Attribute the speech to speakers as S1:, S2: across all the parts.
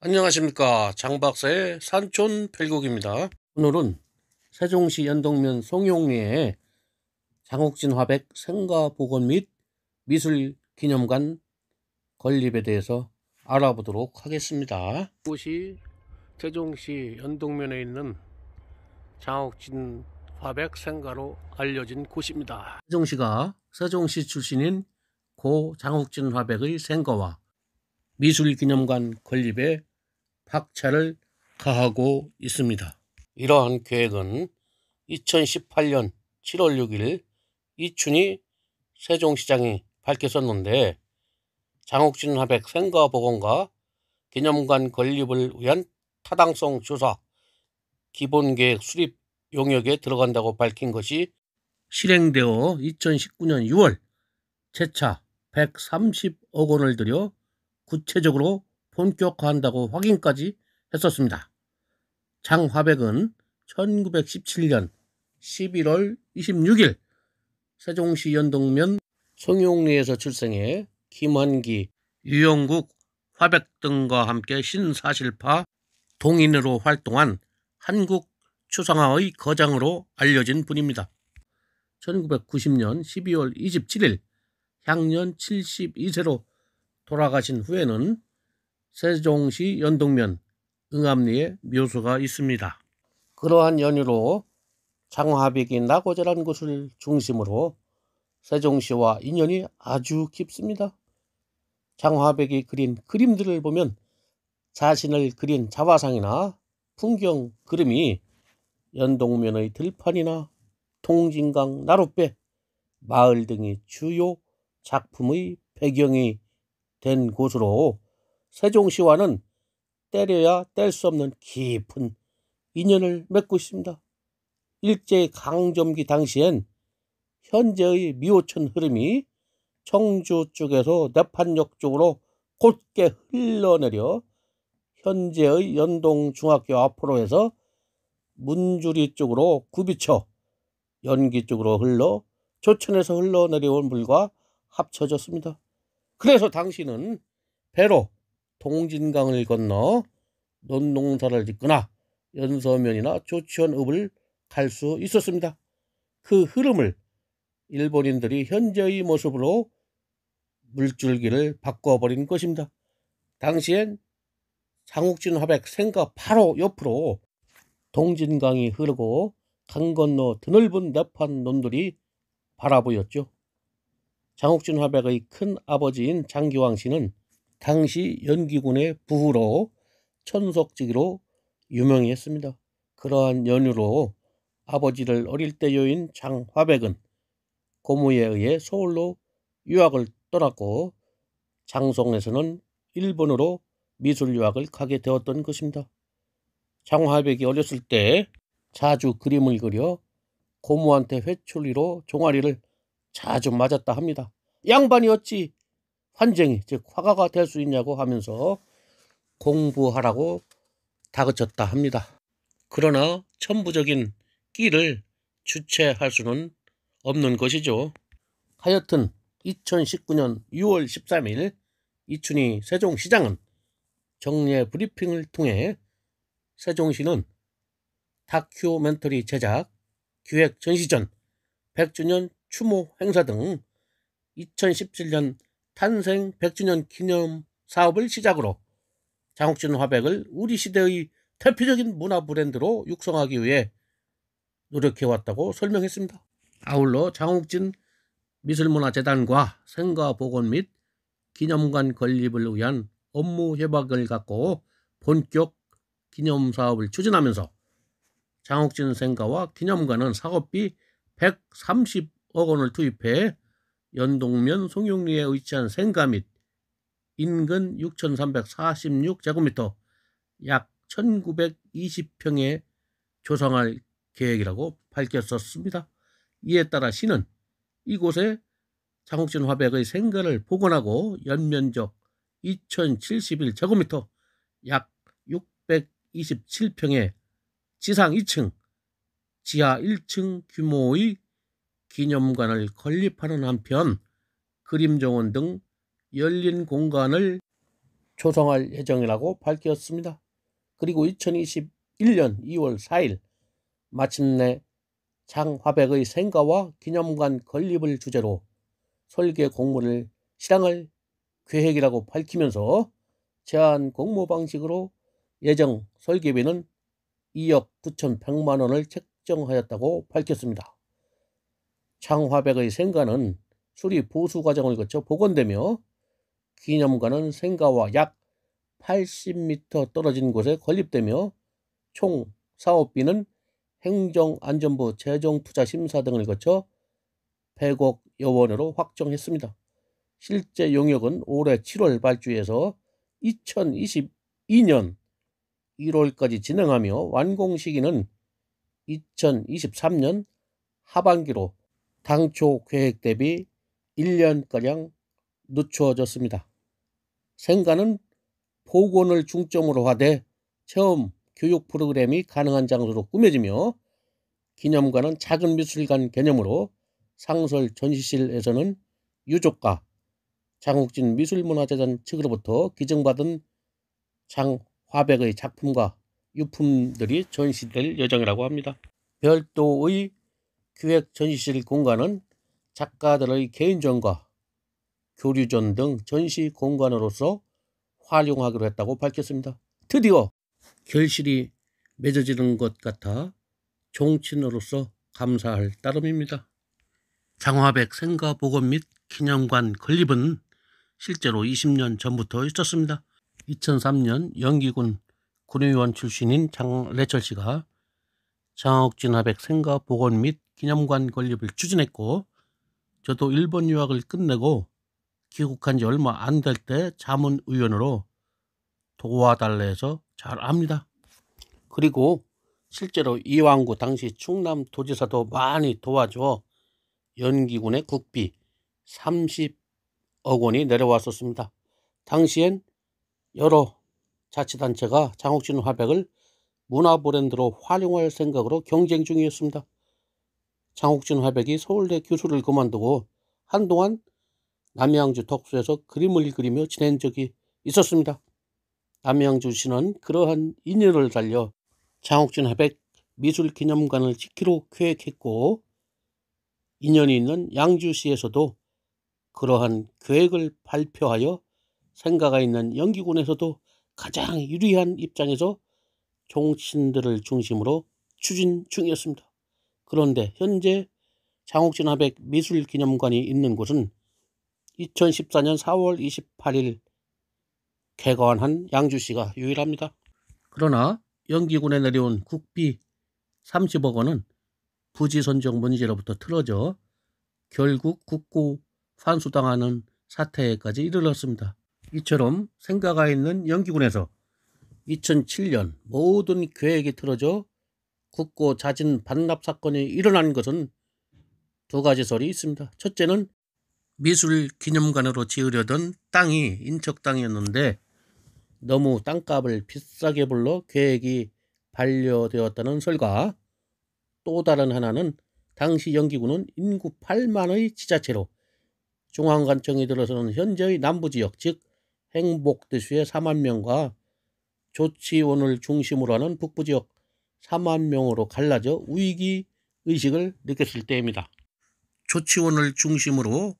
S1: 안녕하십니까 장박사의 산촌 펠곡입니다. 오늘은 세종시 연동면 송용리에 장옥진 화백 생가 복원 및 미술 기념관 건립에 대해서 알아보도록 하겠습니다. 이곳이 세종시 연동면에 있는 장옥진 화백 생가로 알려진 곳입니다. 세종시가 세종시 출신인 고장옥진 화백의 생가와 미술기념관 건립에 박차를 가하고 있습니다. 이러한 계획은 2018년 7월 6일 이춘희 세종시장이 밝혔었는데 장옥진화백 생가보건과 기념관 건립을 위한 타당성 조사 기본계획 수립 용역에 들어간다고 밝힌 것이 실행되어 2019년 6월 재차 130억 원을 들여 구체적으로 본격화한다고 확인까지 했었습니다. 장화백은 1917년 11월 26일 세종시 연동면 송용리에서 출생해 김환기, 유영국, 화백 등과 함께 신사실파 동인으로 활동한 한국 추상화의 거장으로 알려진 분입니다. 1990년 12월 27일 향년 72세로 돌아가신 후에는 세종시 연동면 응암리에 묘소가 있습니다. 그러한 연유로 장화백이 나고자란 곳을 중심으로 세종시와 인연이 아주 깊습니다. 장화백이 그린 그림들을 보면 자신을 그린 자화상이나 풍경 그림이 연동면의 들판이나 통진강 나룻배, 마을 등이 주요 작품의 배경이 된 곳으로 세종시와는 때려야 뗄 수 없는 깊은 인연을 맺고 있습니다. 일제 강점기 당시엔 현재의 미호천 흐름이 청주 쪽에서 내판역 쪽으로 곧게 흘러내려 현재의 연동중학교 앞으로 해서 문주리 쪽으로 구비쳐 연기 쪽으로 흘러 조천에서 흘러내려온 물과 합쳐졌습니다. 그래서 당시는 배로 동진강을 건너 논농사를 짓거나 연서면이나 조치원읍을 갈 수 있었습니다. 그 흐름을 일본인들이 현재의 모습으로 물줄기를 바꿔버린 것입니다. 당시엔 장욱진 화백 생가 바로 옆으로 동진강이 흐르고 강 건너 드넓은 납판 논들이 바라보였죠. 장욱진 화백의 큰 아버지인 장기왕 씨는 당시 연기군의 부후로 천석지기로 유명했습니다. 그러한 연유로 아버지를 어릴 때 여인 장화백은 고모에 의해 서울로 유학을 떠났고 장성에서는 일본으로 미술 유학을 가게 되었던 것입니다. 장화백이 어렸을 때 자주 그림을 그려 고모한테 회초리로 종아리를 자주 맞았다 합니다. 양반이었지 환쟁이 즉 화가가 될 수 있냐고 하면서 공부하라고 다그쳤다 합니다. 그러나 천부적인 끼를 주체할 수는 없는 것이죠. 하여튼 2019년 6월 13일 이춘희 세종시장은 정례 브리핑을 통해 세종시는 다큐멘터리 제작, 기획 전시전, 100주년 추모 행사 등 2017년 탄생 100주년 기념 사업을 시작으로 장욱진 화백을 우리 시대의 대표적인 문화 브랜드로 육성하기 위해 노력해왔다고 설명했습니다. 아울러 장욱진 미술문화재단과 생가복원 및 기념관 건립을 위한 업무 협약을 갖고 본격 기념 사업을 추진하면서 장욱진 생가와 기념관은 사업비 130억 원을 투입해 연동면 송용리에 위치한 생가 및 인근 6,346제곱미터 약 1,920평에 조성할 계획이라고 밝혔었습니다. 이에 따라 시는 이곳에 장옥진 화백의 생가를 복원하고 연면적 2071제곱미터 약 627평에 지상 2층, 지하 1층 규모의 기념관을 건립하는 한편 그림정원 등 열린 공간을 조성할 예정이라고 밝혔습니다. 그리고 2021년 2월 4일 마침내 장화백의 생가와 기념관 건립을 주제로 설계 공모를 실행할 계획이라고 밝히면서 제한 공모 방식으로 예정 설계비는 2억 9,100만 천 원을 책정하였다고 밝혔습니다. 장화백의 생가는 수리 보수 과정을 거쳐 복원되며 기념관은 생가와 약 80m 떨어진 곳에 건립되며 총 사업비는 행정안전부 재정투자심사 등을 거쳐 100억 여원으로 확정했습니다. 실제 용역은 올해 7월 발주에서 2022년 1월까지 진행하며 완공 시기는 2023년 하반기로 당초 계획 대비 1년가량 늦춰졌습니다 생가는 보건을 중점으로 하되 체험, 교육 프로그램이 가능한 장소로 꾸며지며 기념관은 작은 미술관 개념으로 상설 전시실에서는 유족과 장욱진 미술문화재단 측으로부터 기증받은 장화백의 작품과 유품들이 전시될 예정이라고 합니다. 별도의 기획 전시실 공간은 작가들의 개인전과 교류전 등 전시 공간으로서 활용하기로 했다고 밝혔습니다. 드디어 결실이 맺어지는 것 같아 종친으로서 감사할 따름입니다. 장화백 생가보건 및 기념관 건립은 실제로 20년 전부터 있었습니다. 2003년 연기군 군의원 출신인 장래철 씨가 장옥 진화백 생가 복원 및 기념관 건립을 추진했고 저도 일본 유학을 끝내고 귀국한 지 얼마 안 될 때 자문 위원으로 도와달래서 잘 압니다. 그리고 실제로 이왕구 당시 충남 도지사도 많이 도와줘 연기군의 국비 30억 원이 내려왔었습니다. 당시엔 여러 자치단체가 장옥진 화백을 문화 브랜드로 활용할 생각으로 경쟁 중이었습니다. 장욱진 화백이 서울대 교수를 그만두고 한동안 남양주 덕수에서 그림을 그리며 지낸 적이 있었습니다. 남양주 씨는 그러한 인연을 달려 장욱진 화백 미술기념관을 짓기로 계획했고 인연이 있는 양주시에서도 그러한 계획을 발표하여 생각가 있는 연기군에서도 가장 유리한 입장에서 종신들을 중심으로 추진 중이었습니다. 그런데 현재 장옥진 화백 미술기념관이 있는 곳은 2014년 4월 28일 개관한 양주시가 유일합니다. 그러나 연기군에 내려온 국비 30억 원은 부지 선정 문제로부터 틀어져 결국 국고 환수당하는 사태까지 이르렀습니다. 이처럼 생각하 있는 연기군에서 2007년 모든 계획이 틀어져 국고 자진 반납 사건이 일어난 것은 두 가지 설이 있습니다. 첫째는 미술 기념관으로 지으려던 땅이 인척 땅이었는데 너무 땅값을 비싸게 불러 계획이 반려되었다는 설과 또 다른 하나는 당시 연기군은 인구 8만의 지자체로 중앙관청이 들어서는 현재의 남부지역 즉 행복대수의 4만 명과 조치원을 중심으로 하는 북부 지역 4만 명으로 갈라져 위기 의식을 느꼈을 때입니다. 조치원을 중심으로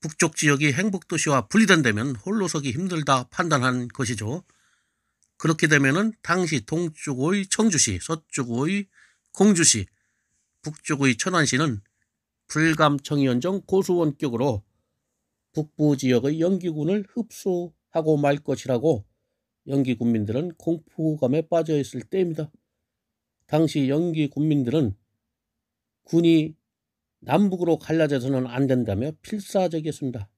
S1: 북쪽 지역이 행복도시와 분리된다면 홀로 서기 힘들다 판단한 것이죠. 그렇게 되면은 당시 동쪽의 청주시, 서쪽의 공주시, 북쪽의 천안시는 불감청위원정 고수원격으로 북부 지역의 연기군을 흡수하고 말 것이라고 연기 군민들은 공포감에 빠져 있을 때입니다. 당시 연기 군민들은 군이 남북으로 갈라져서는 안 된다며 필사적이었습니다.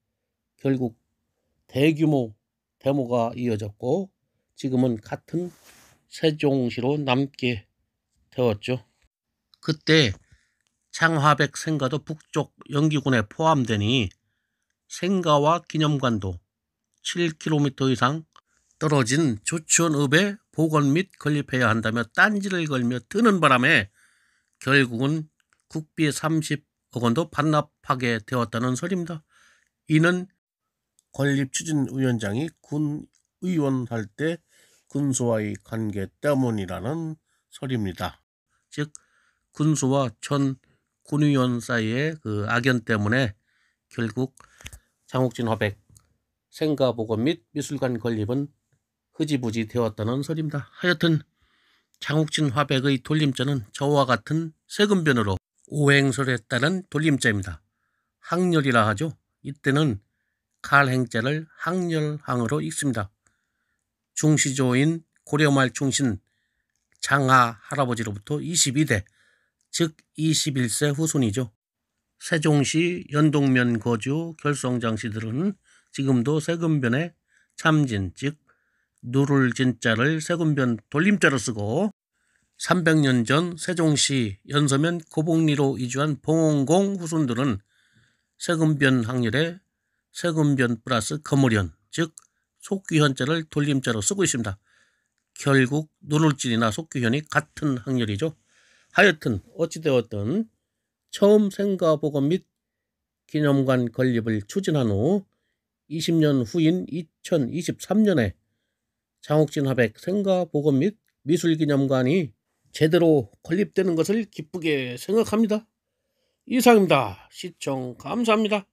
S1: 결국 대규모 데모가 이어졌고 지금은 같은 세종시로 남게 되었죠. 그때 장화백 생가도 북쪽 연기군에 포함되니 생가와 기념관도 7km 이상 떨어진 조치원읍에 복원 및 건립해야 한다며 딴지를 걸며 뜨는 바람에 결국은 국비 30억 원도 반납하게 되었다는 소리입니다 이는 건립추진위원장이 군 의원할 때 군소와의 관계 때문이라는 소리입니다즉 군소와 전 군의원 사이의 그 악연 때문에 결국 장옥진 화백 생가보건및 미술관 건립은 흐지부지 되었다는 소리입니다. 하여튼 장욱진 화백의 돌림자는 저와 같은 세금변으로 오행설에 따른 돌림자입니다. 항렬이라 하죠. 이때는 칼행자를 항렬항으로 읽습니다. 중시조인 고려말 충신 장하 할아버지로부터 22대 즉 21세 후손이죠. 세종시 연동면 거주 결성장씨들은 지금도 세금변에 참진 즉 누를 진자를 세군변 돌림자로 쓰고 300년 전 세종시 연서면 고봉리로 이주한 봉홍공 후손들은 세금변 항렬에 세금변 플러스 거물현즉 속귀현자를 돌림자로 쓰고 있습니다. 결국 누룰진이나 속귀현이 같은 항렬이죠. 하여튼 어찌되었든 처음 생가보건 및 기념관 건립을 추진한 후 20년 후인 2023년에 장옥진 화백 생가보건 및 미술기념관이 제대로 건립되는 것을 기쁘게 생각합니다. 이상입니다. 시청 감사합니다.